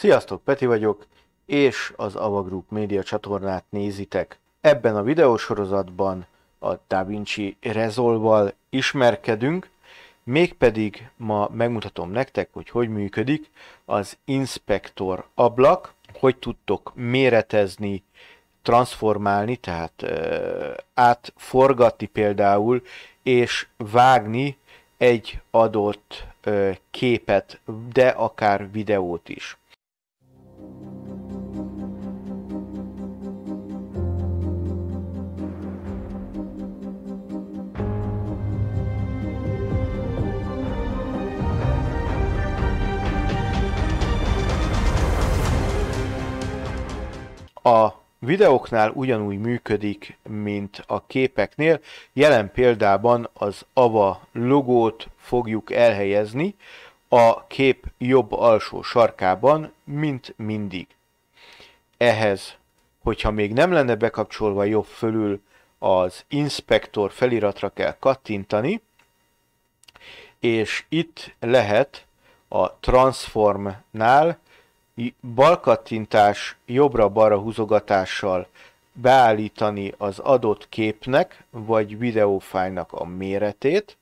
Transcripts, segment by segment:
Sziasztok, Peti vagyok, és az Ava Group média csatornát nézitek. Ebben a videósorozatban a DaVinci Resolve-val ismerkedünk, mégpedig ma megmutatom nektek, hogy hogy működik az Inspector ablak, hogy tudtok méretezni, transformálni, tehát ö, átforgatni például, és vágni egy adott ö, képet, de akár videót is. A videóknál ugyanúgy működik, mint a képeknél. Jelen példában az AVA logót fogjuk elhelyezni a kép jobb alsó sarkában, mint mindig. Ehhez, hogyha még nem lenne bekapcsolva jobb fölül, az inspektor feliratra kell kattintani, és itt lehet a transformnál balkattintás jobbra-balra húzogatással beállítani az adott képnek vagy videófájnak a méretét,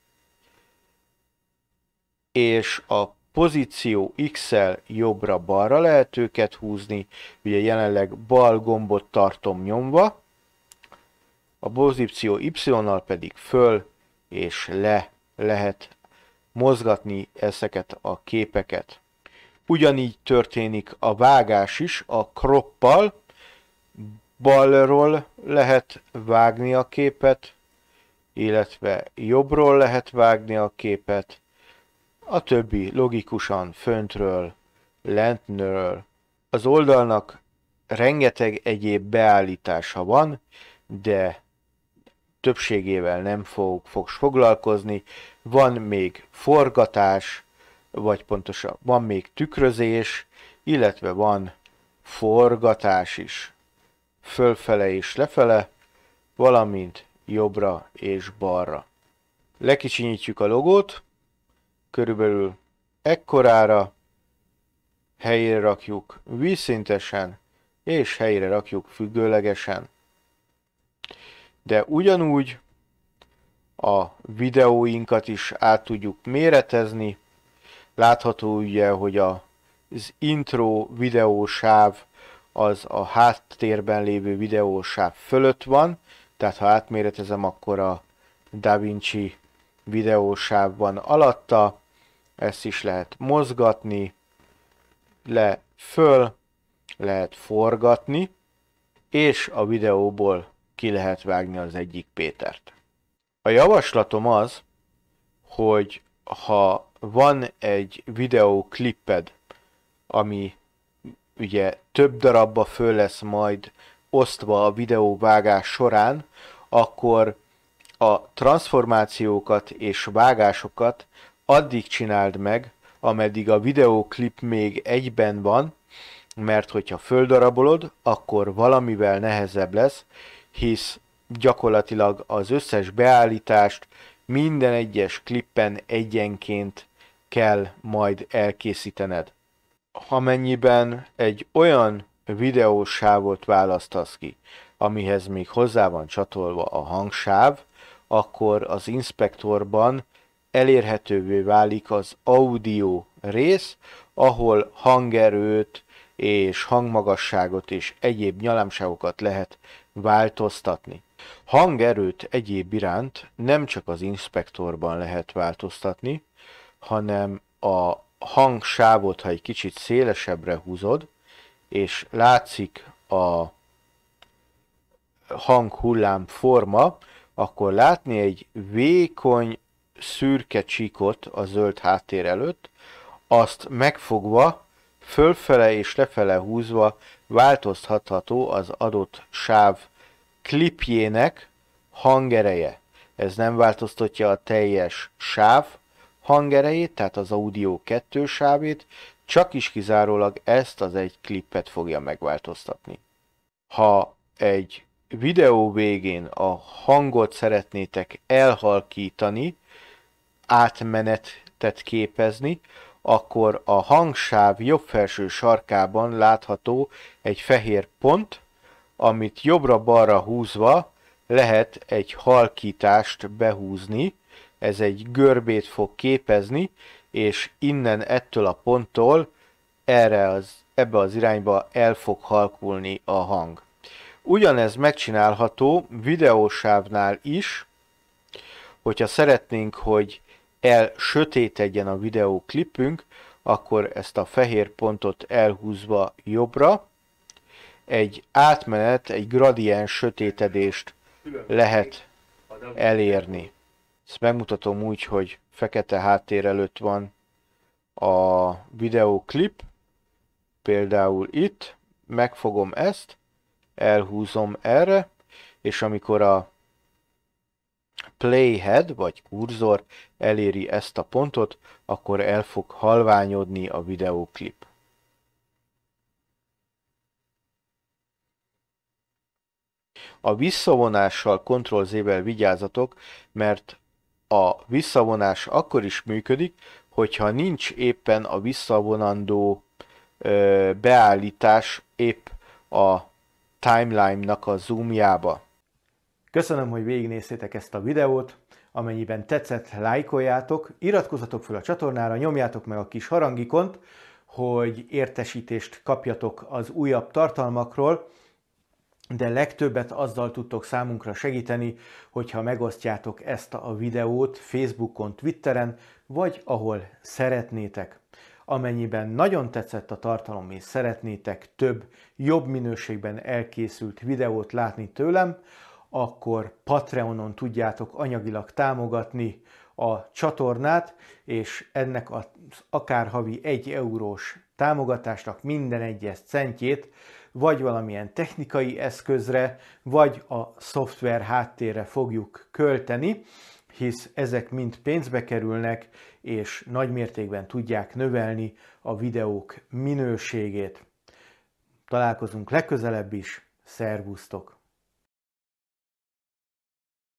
és a pozíció X-el jobbra-balra lehet őket húzni, ugye jelenleg bal gombot tartom nyomva, a pozíció Y-nal pedig föl és le lehet mozgatni ezeket a képeket. Ugyanígy történik a vágás is a kroppal, balról lehet vágni a képet, illetve jobbról lehet vágni a képet, a többi logikusan föntről, lentről. Az oldalnak rengeteg egyéb beállítása van, de többségével nem fog, fogsz foglalkozni. Van még forgatás, vagy pontosan van még tükrözés, illetve van forgatás is. Fölfele és lefele, valamint jobbra és balra. Lekicsinyítjük a logót, körülbelül ekkorára, helyére rakjuk vízszintesen, és helyére rakjuk függőlegesen. De ugyanúgy a videóinkat is át tudjuk méretezni, Látható ugye, hogy a, az intro videósáv az a háttérben lévő videósáv fölött van, tehát ha átméretezem, akkor a DaVinci van alatta, ezt is lehet mozgatni, le, föl, lehet forgatni, és a videóból ki lehet vágni az egyik Pétert. A javaslatom az, hogy ha van egy videóklipped, ami ugye több darabba föl lesz majd osztva a videóvágás során, akkor a transformációkat és vágásokat addig csináld meg, ameddig a videóklip még egyben van, mert hogyha földarabolod, akkor valamivel nehezebb lesz, hisz gyakorlatilag az összes beállítást minden egyes klippen egyenként kell majd elkészítened. Amennyiben egy olyan videósávot választasz ki, amihez még hozzá van csatolva a hangsáv, akkor az inspektorban elérhetővé válik az audio rész, ahol hangerőt és hangmagasságot és egyéb nyalámságokat lehet változtatni. Hangerőt egyéb iránt nem csak az inspektorban lehet változtatni, hanem a hangsávot, ha egy kicsit szélesebbre húzod, és látszik a hanghullám forma, akkor látni egy vékony szürke csíkot a zöld háttér előtt, azt megfogva, fölfele és lefele húzva változtatható az adott sáv klipjének hangereje. Ez nem változtatja a teljes sáv hangerejét, tehát az audio kettősávét, csak is kizárólag ezt az egy klippet fogja megváltoztatni. Ha egy videó végén a hangot szeretnétek elhalkítani, átmenetet képezni, akkor a hangsáv jobb felső sarkában látható egy fehér pont, amit jobbra-balra húzva lehet egy halkítást behúzni, ez egy görbét fog képezni, és innen ettől a ponttól erre az, ebbe az irányba el fog halkulni a hang. Ugyanez megcsinálható videósávnál is, hogyha szeretnénk, hogy elsötétedjen a videóklipünk, akkor ezt a fehér pontot elhúzva jobbra, egy átmenet, egy gradient sötétedést lehet elérni. Ezt megmutatom úgy, hogy fekete háttér előtt van a videóklip, például itt, megfogom ezt, elhúzom erre, és amikor a playhead vagy kurzor eléri ezt a pontot, akkor el fog halványodni a videóklip. A visszavonással Ctrl Z-vel vigyázatok, mert a visszavonás akkor is működik, hogyha nincs éppen a visszavonandó ö, beállítás épp a timeline-nak a zoomjába. Köszönöm, hogy végignéztétek ezt a videót, amennyiben tetszett, lájkoljátok, iratkozzatok fel a csatornára, nyomjátok meg a kis harangikont, hogy értesítést kapjatok az újabb tartalmakról, de legtöbbet azzal tudtok számunkra segíteni, hogyha megosztjátok ezt a videót Facebookon, Twitteren, vagy ahol szeretnétek. Amennyiben nagyon tetszett a tartalom és szeretnétek több, jobb minőségben elkészült videót látni tőlem, akkor Patreonon tudjátok anyagilag támogatni a csatornát, és ennek az akár havi 1 eurós támogatásnak minden egyes centjét vagy valamilyen technikai eszközre, vagy a szoftver háttérre fogjuk költeni, hisz ezek mind pénzbe kerülnek, és nagymértékben tudják növelni a videók minőségét. Találkozunk legközelebb is, szervusztok!